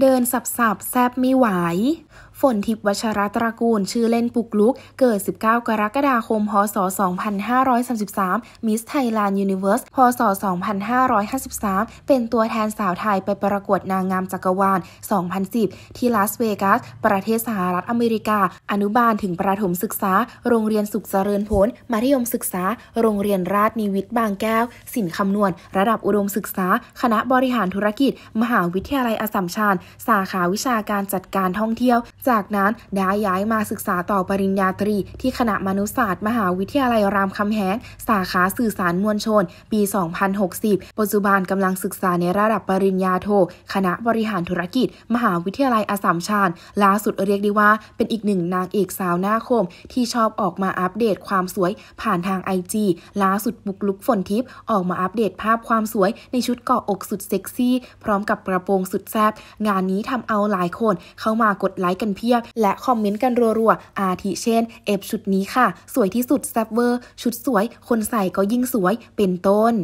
เดินสับๆแซบไม่ไหวฝนทิพวัชรตระกูล ชื่อเล่นปุกลุก เกิด 19 กรกฎาคม พศ 2533มิสไทยแลนด์ยูนิเวอร์สพศ 2553 เป็นตัวแทนสาวไทยไปประกวดนางงามจักรวาล 2010 ที่ลาสเวกัส ประเทศสหรัฐอเมริกา อนุบาลถึงประถมศึกษา โรงเรียนสุขเจริญผลมัธยมศึกษา โรงเรียนราชนิวิทย์บางแก้ว สินคำนวณ ระดับอุดมศึกษา คณะบริหารธุรกิจ มหาวิทยาลัยอสัมชัญสาขาวิชาการจัดการท่องเที่ยวจากนั้นได้ย้ายมาศึกษาต่อปริญญาตรี ที่คณะมนุษยศาสตร์มหาวิทยาลัยรามคำแหงสาขาสื่อสารมวลชน ปี 2060ปัจจุบันกำลังศึกษาในระดับปริญญาโทคณะบริหารธุรกิจ มหาวิทยาลัยอสามชัญล่าสุดเรียกได้ว่า เป็นอีกหนึ่งนางเอกสาวหน้าคม ที่ชอบออกมาอัปเดตความสวยผ่านทางไอจีล่าสุดบุกลุกฝนทิพย์ออกมาอัปเดตภาพความสวย ในชุดเกาะอกสุดเซ็กซี่พร้อมกับกระโปรงสุดแซบงานนี้ทำเอาหลายคนเข้ามากดไลค์กันเพียบและคอมเมนต์กันรัว ๆ อาทิเช่น เอฟชุดนี้ค่ะ สวยที่สุดแซบเวอร์ ชุดสวย คนใส่ก็ยิ่งสวยเป็นต้น